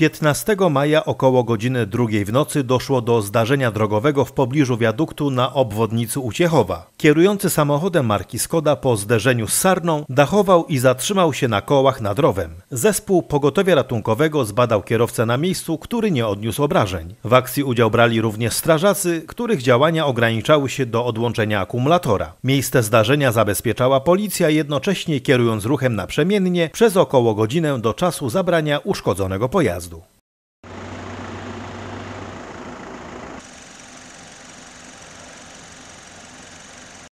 15 maja około godziny drugiej w nocy doszło do zdarzenia drogowego w pobliżu wiaduktu na obwodnicy Uciechowa. Kierujący samochodem marki Skoda po zderzeniu z sarną dachował i zatrzymał się na kołach nad rowem. Zespół pogotowia ratunkowego zbadał kierowcę na miejscu, który nie odniósł obrażeń. W akcji udział brali również strażacy, których działania ograniczały się do odłączenia akumulatora. Miejsce zdarzenia zabezpieczała policja, jednocześnie kierując ruchem naprzemiennie przez około godzinę do czasu zabrania uszkodzonego pojazdu.